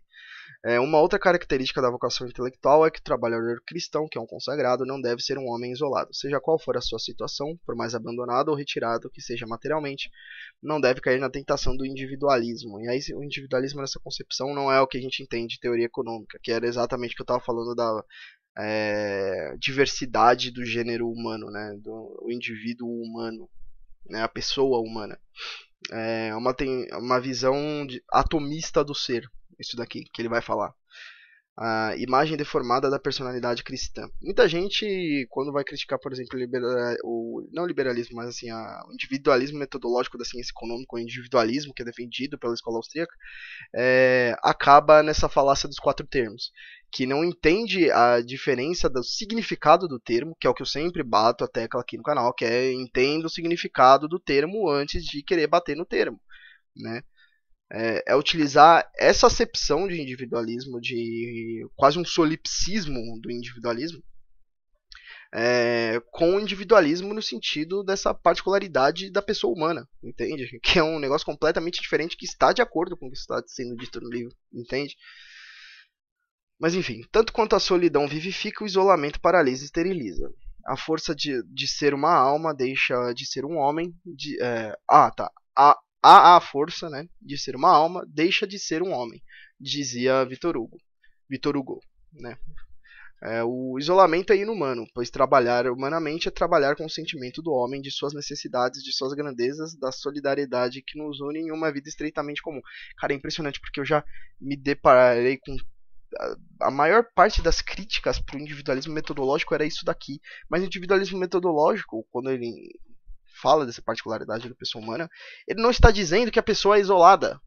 É, uma outra característica da vocação intelectual é que o trabalhador cristão, que é um consagrado, não deve ser um homem isolado. Seja qual for a sua situação, por mais abandonado ou retirado que seja materialmente, não deve cair na tentação do individualismo. E aí, o individualismo nessa concepção não é o que a gente entende de teoria econômica, que era exatamente o que eu estava falando da é, diversidade do gênero humano, né, do indivíduo humano né, a pessoa humana. É uma, tem, uma visão de, atomista do ser, isso daqui que ele vai falar. A imagem deformada da personalidade cristã. Muita gente, quando vai criticar, por exemplo, libera, o, não o liberalismo, mas assim, a, o individualismo metodológico da ciência econômica, o individualismo que é defendido pela escola austríaca, é, acaba nessa falácia dos quatro termos que não entende a diferença do significado do termo, que é o que eu sempre bato a tecla aqui no canal, que é entenda o significado do termo antes de querer bater no termo, né? É, é utilizar essa acepção de individualismo, de quase um solipsismo do individualismo, é, com individualismo no sentido dessa particularidade da pessoa humana, entende? Que é um negócio completamente diferente que está de acordo com o que está sendo dito no livro, entende? Mas enfim, tanto quanto a solidão vivifica, o isolamento paralisa e esteriliza. A força de, de ser uma alma deixa de ser um homem. De, é, ah, tá. A, a, a força né, de ser uma alma deixa de ser um homem, dizia Vitor Hugo. Vitor Hugo, né? É, o isolamento é inumano, pois trabalhar humanamente é trabalhar com o sentimento do homem, de suas necessidades, de suas grandezas, da solidariedade que nos une em uma vida estreitamente comum. Cara, é impressionante porque eu já me deparei com a maior parte das críticas para o individualismo metodológico era isso daqui. Mas o individualismo metodológico, quando ele fala dessa particularidade da pessoa humana, ele não está dizendo que a pessoa é isolada.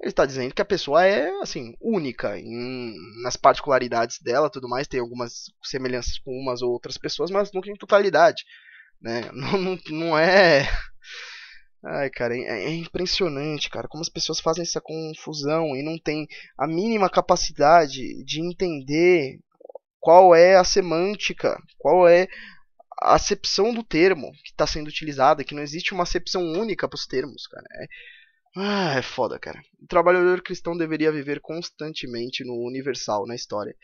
Ele está dizendo que a pessoa é, assim, única em, nas particularidades dela, tudo mais, tem algumas semelhanças com umas ou outras pessoas, mas nunca em totalidade, né? Não, não, não é Ai, cara, é, é, impressionante, cara, como as pessoas fazem essa confusão e não tem a mínima capacidade de entender qual é a semântica, qual é a acepção do termo que está sendo utilizada, que não existe uma acepção única para os termos, cara. É, ah, é foda, cara. O trabalhador cristão deveria viver constantemente no universal, na história,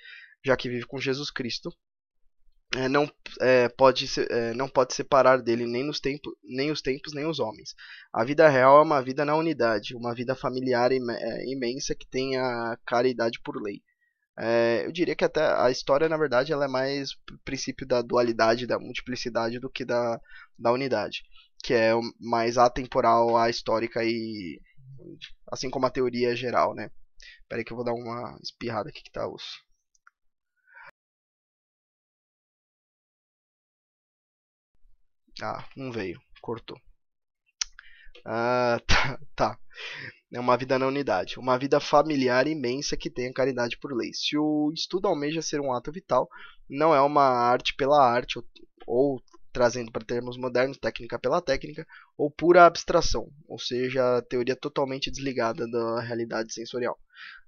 já que vive com Jesus Cristo, é, não, é, pode, é, não pode separar dele nem, nos tempos nem os tempos nem os homens. A vida real é uma vida na unidade, uma vida familiar im é, imensa que tem a caridade por lei. É, eu diria que até a história, na verdade, ela é mais o princípio da dualidade, da multiplicidade do que da, da unidade, que é mais atemporal, a histórica e assim como a teoria geral, né? Peraí que eu vou dar uma espirrada aqui que tá osso. Ah, não veio. Cortou. Ah, tá, tá. É uma vida na unidade. Uma vida familiar imensa que tenha caridade por lei. Se o estudo almeja ser um ato vital, não é uma arte pela arte, ou, ou trazendo para termos modernos, técnica pela técnica, ou pura abstração, ou seja, teoria totalmente desligada da realidade sensorial.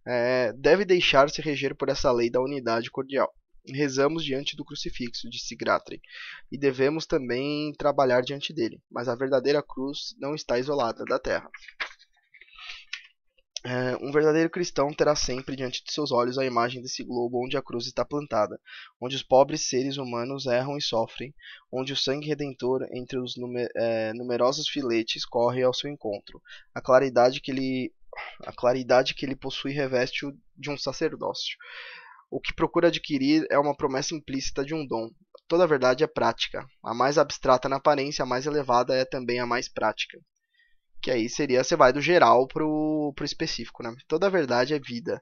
É, deve deixar-se reger por essa lei da unidade cordial rezamos diante do crucifixo, disse Gratry, e devemos também trabalhar diante dele. Mas a verdadeira cruz não está isolada da terra. É, um verdadeiro cristão terá sempre diante de seus olhos a imagem desse globo onde a cruz está plantada, onde os pobres seres humanos erram e sofrem, onde o sangue redentor entre os numer é, numerosos filetes corre ao seu encontro. A claridade que ele a claridade que ele possui reveste-o de um sacerdócio. O que procura adquirir é uma promessa implícita de um dom. Toda verdade é prática. A mais abstrata na aparência, a mais elevada é também a mais prática. Que aí seria, você vai do geral pro, pro específico, né? Toda verdade é vida,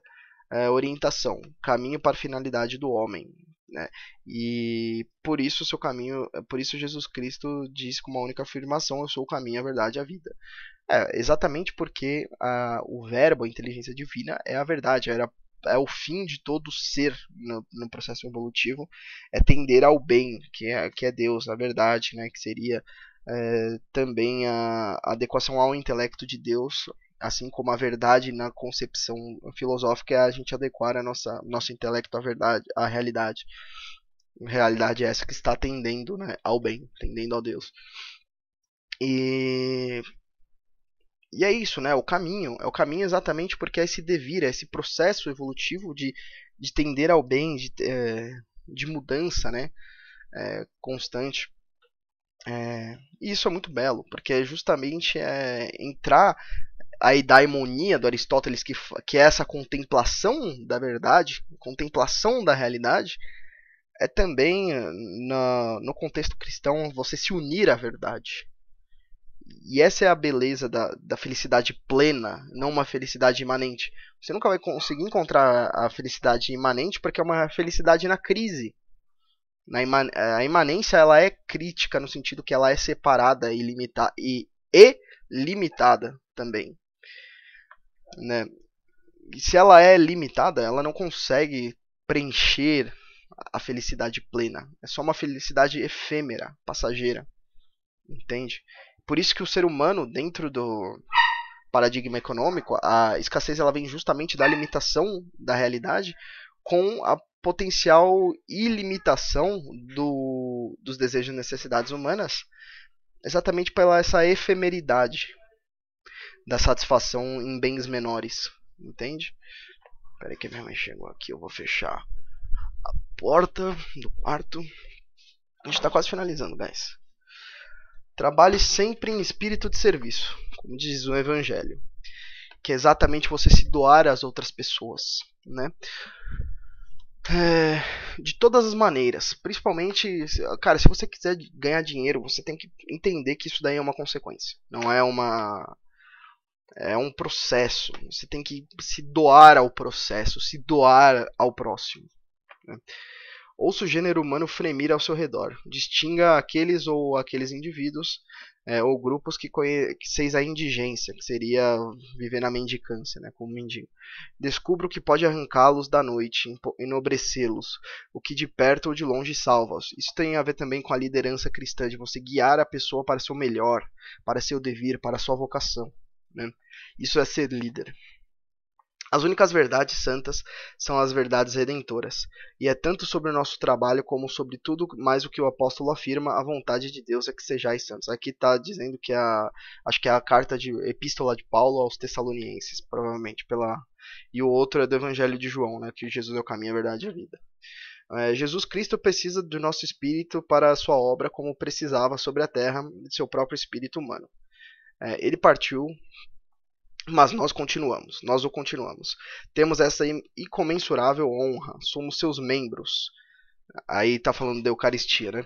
é orientação, caminho para a finalidade do homem. Né? E por isso seu caminho, por isso Jesus Cristo diz com uma única afirmação: Eu sou o caminho, a verdade e a vida. É, exatamente porque a, ah, o verbo, a inteligência divina, é a verdade, era é o fim de todo ser no, no, processo evolutivo é tender ao bem que é, que é Deus na verdade né que seria é, também a, a adequação ao intelecto de Deus assim como a verdade na concepção filosófica é a gente adequar a nossa nosso intelecto à verdade à realidade realidade é essa que está tendendo né, ao bem tendendo ao Deus e e é isso, né? O caminho. É o caminho exatamente porque é esse devir, é esse processo evolutivo de, de tender ao bem, de, é, de mudança, né? É, constante. É, e isso é muito belo, porque é justamente é entrar a da daimonia do Aristóteles, que, que é essa contemplação da verdade, contemplação da realidade, é também, eh, na no contexto cristão, você se unir à verdade e essa é a beleza da, da felicidade plena, não uma felicidade imanente. Você nunca vai conseguir encontrar a felicidade imanente porque é uma felicidade na crise. Na iman, eh, a imanência ela é crítica no sentido que ela é separada e, limita, e, e limitada também. Né? E se ela é limitada, ela não consegue preencher a felicidade plena. É só uma felicidade efêmera, passageira. Entende? Por isso que o ser humano, dentro do paradigma econômico, a escassez ela vem justamente da limitação da realidade com a potencial ilimitação do, dos desejos e necessidades humanas, exatamente pela essa efemeridade da satisfação em bens menores, entende? aí que minha mãe chegou aqui, eu vou fechar a porta do quarto. A gente está quase finalizando, guys. Trabalhe sempre em espírito de serviço, como diz o Evangelho, que é exatamente você se doar às outras pessoas, né? É, de todas as maneiras, principalmente, cara, se você quiser ganhar dinheiro, você tem que entender que isso daí é uma consequência, não é uma é um processo. Você tem que se doar ao processo, se doar ao próximo. Né? ouça o gênero humano fremir ao seu redor. Distinga aqueles ou aqueles indivíduos é, ou grupos que, conhe... seis a indigência, que seria viver na mendicância, né, como mendigo. Descubra o que pode arrancá-los da noite, enobrecê-los, o que de perto ou de longe salva-os. Isso tem a ver também com a liderança cristã, de você guiar a pessoa para seu melhor, para seu devir, para sua vocação. Né? Isso é ser líder. As únicas verdades santas são as verdades redentoras, e é tanto sobre o nosso trabalho como sobre tudo mais o que o apóstolo afirma, a vontade de Deus é que sejais santos. Aqui está dizendo que a acho que é a carta de epístola de Paulo aos Tessalonienses, provavelmente pela e o outro é do Evangelho de João, né, que Jesus é o caminho, a verdade e a vida. É, Jesus Cristo precisa do nosso espírito para a sua obra, como precisava sobre a terra de seu próprio espírito humano. É, ele partiu mas nós continuamos, nós o continuamos. Temos essa incomensurável honra, somos seus membros. Aí tá falando da Eucaristia, né?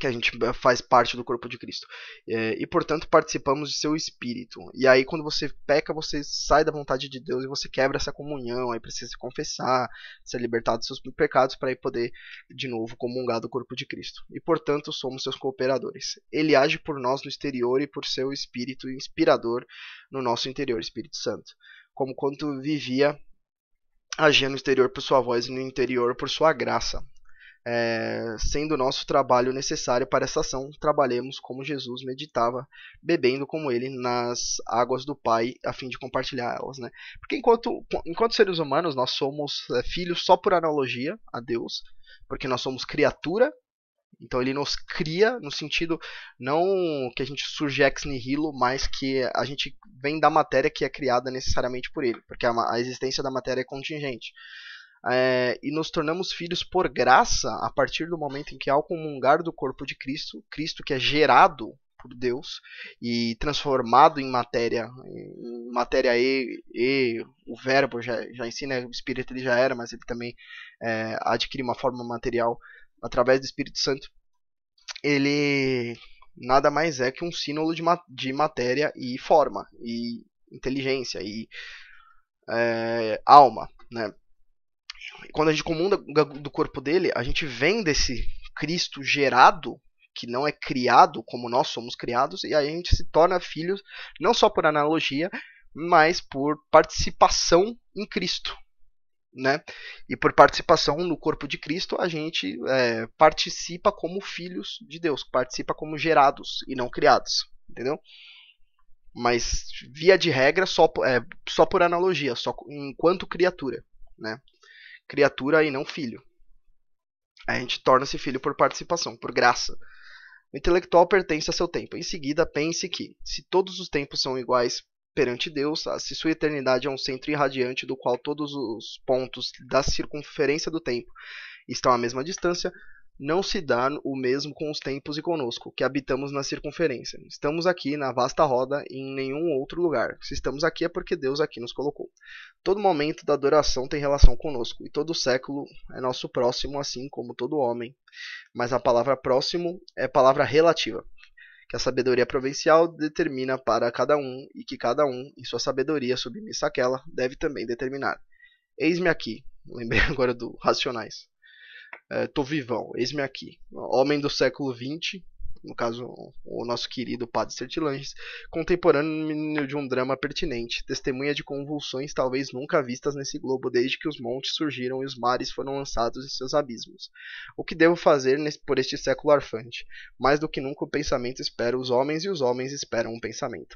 que a gente eh, faz parte do corpo de Cristo. É, e portanto participamos de seu espírito. E aí quando você peca, você sai da vontade de Deus e você quebra essa comunhão, aí precisa se confessar, ser libertado dos seus pecados para poder de novo comungar do corpo de Cristo. E portanto somos seus cooperadores. Ele age por nós no exterior e por seu espírito inspirador no nosso interior, Espírito Santo. Como quando vivia agia no exterior por sua voz e no interior por sua graça é, sendo nosso trabalho necessário para essa ação, trabalhemos como Jesus meditava, bebendo como ele nas águas do Pai, a fim de compartilhar elas Né? Porque enquanto, enquanto seres humanos, nós somos é, filhos só por analogia a Deus, porque nós somos criatura, então ele nos cria no sentido não que a gente surge ex nihilo, mas que a gente vem da matéria que é criada necessariamente por ele, porque a existência da matéria é contingente é, e nos tornamos filhos por graça a partir do momento em que, ao comungar do corpo de Cristo, Cristo que é gerado por Deus e transformado em matéria, em matéria e, e o verbo já, já ensina, o Espírito ele já era, mas ele também é, adquire uma forma material através do Espírito Santo. Ele nada mais é que um símbolo de, de matéria e forma e inteligência e é, alma, né? quando a gente comum do corpo dele, a gente vem desse Cristo gerado, que não é criado como nós somos criados, e aí a gente se torna filhos não só por analogia, mas por participação em Cristo. Né? E por participação no corpo de Cristo, a gente é, participa como filhos de Deus, participa como gerados e não criados, entendeu? Mas via de regra só, é, só por analogia, só enquanto criatura, né? criatura e não filho. A gente torna-se filho por participação, por graça. O intelectual pertence a seu tempo. Em seguida, pense que, se todos os tempos são iguais perante Deus, ah, se sua eternidade é um centro irradiante do qual todos os pontos da circunferência do tempo estão à mesma distância, não se dá o mesmo com os tempos e conosco, que habitamos na circunferência. Estamos aqui na vasta roda e em nenhum outro lugar. Se estamos aqui é porque Deus aqui nos colocou. Todo momento da adoração tem relação conosco, e todo século é nosso próximo, assim como todo homem. Mas a palavra próximo é palavra relativa, que a sabedoria provincial determina para cada um, e que cada um, em sua sabedoria submissa àquela, deve também determinar. Eis-me aqui. Lembrei agora do Racionais é, tô vivão, eis-me aqui. Homem do século XX, no caso o nosso querido Padre Sertilanges, contemporâneo de um drama pertinente, testemunha de convulsões talvez nunca vistas nesse globo desde que os montes surgiram e os mares foram lançados em seus abismos. O que devo fazer nesse, por este século arfante? Mais do que nunca o pensamento espera os homens e os homens esperam o um pensamento.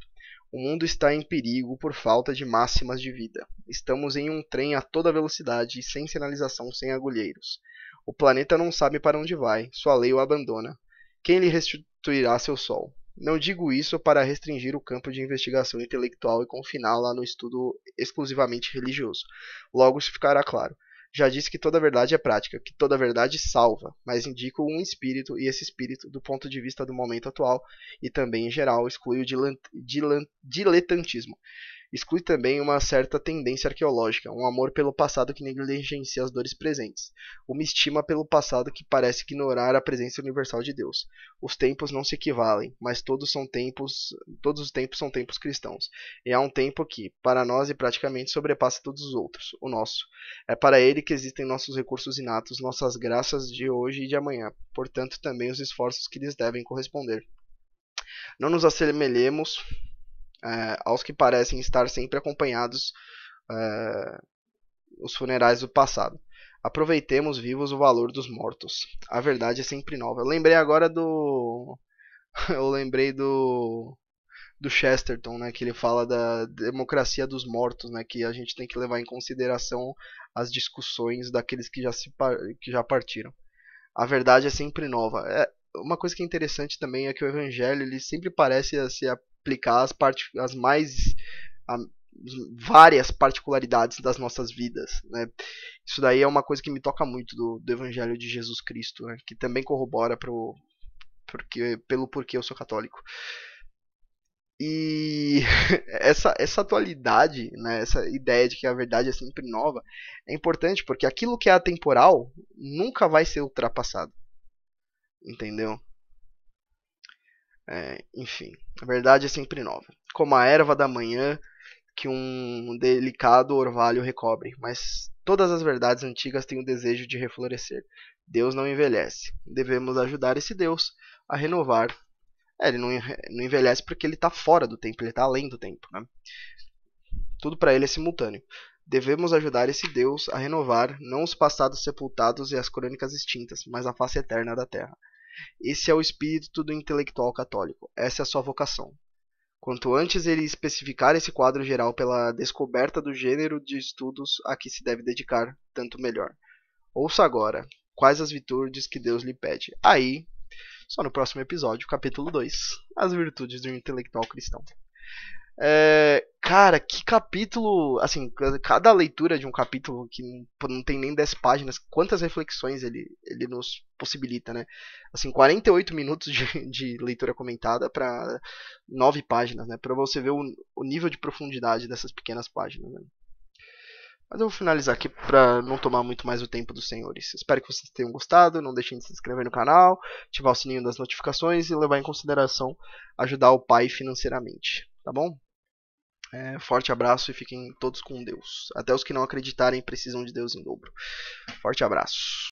O mundo está em perigo por falta de máximas de vida. Estamos em um trem a toda velocidade, sem sinalização, sem agulheiros. O planeta não sabe para onde vai, sua lei o abandona. Quem lhe restituirá seu sol? Não digo isso para restringir o campo de investigação intelectual e confiná-la no estudo exclusivamente religioso. Logo se ficará claro. Já disse que toda verdade é prática, que toda verdade salva, mas indico um espírito, e esse espírito, do ponto de vista do momento atual e também em geral, exclui o diletantismo exclui também uma certa tendência arqueológica, um amor pelo passado que negligencia as dores presentes, uma estima pelo passado que parece ignorar a presença universal de Deus. Os tempos não se equivalem, mas todos são tempos, todos os tempos são tempos cristãos, e há um tempo que, para nós e praticamente sobrepassa todos os outros, o nosso. É para ele que existem nossos recursos inatos, nossas graças de hoje e de amanhã, portanto também os esforços que lhes devem corresponder. Não nos assemelhemos é, aos que parecem estar sempre acompanhados é, os funerais do passado. Aproveitemos vivos o valor dos mortos. A verdade é sempre nova. Eu lembrei agora do. Eu lembrei do. Do Chesterton, né, que ele fala da democracia dos mortos, né, que a gente tem que levar em consideração as discussões daqueles que já, se, que já partiram. A verdade é sempre nova. É, uma coisa que é interessante também é que o evangelho ele sempre parece se aplicar às mais a, várias particularidades das nossas vidas, né? Isso daí é uma coisa que me toca muito do, do evangelho de Jesus Cristo, né? que também corrobora pro porque pelo porquê eu sou católico. E essa, essa atualidade, né, essa ideia de que a verdade é sempre nova, é importante porque aquilo que é atemporal nunca vai ser ultrapassado entendeu? É, enfim, a verdade é sempre nova, como a erva da manhã que um delicado orvalho recobre, mas todas as verdades antigas têm o desejo de reflorescer. Deus não envelhece. Devemos ajudar esse Deus a renovar. É, ele não, não envelhece porque ele está fora do tempo, ele está além do tempo. Né? Tudo para ele é simultâneo. Devemos ajudar esse Deus a renovar não os passados sepultados e as crônicas extintas, mas a face eterna da terra. Esse é o espírito do intelectual católico, essa é a sua vocação. Quanto antes ele especificar esse quadro geral pela descoberta do gênero de estudos a que se deve dedicar, tanto melhor. Ouça agora quais as virtudes que Deus lhe pede. Aí, só no próximo episódio, capítulo 2, as virtudes do intelectual cristão. É, cara, que capítulo. Assim, cada leitura de um capítulo que não tem nem 10 páginas, quantas reflexões ele, ele nos possibilita, né? Assim, 48 minutos de, de leitura comentada para 9 páginas, né? Para você ver o, o, nível de profundidade dessas pequenas páginas, né? Mas eu vou finalizar aqui para não tomar muito mais o tempo dos senhores. Espero que vocês tenham gostado. Não deixem de se inscrever no canal, ativar o sininho das notificações e levar em consideração ajudar o pai financeiramente. Tá bom? É, forte abraço e fiquem todos com Deus. Até os que não acreditarem precisam de Deus em dobro. Forte abraço.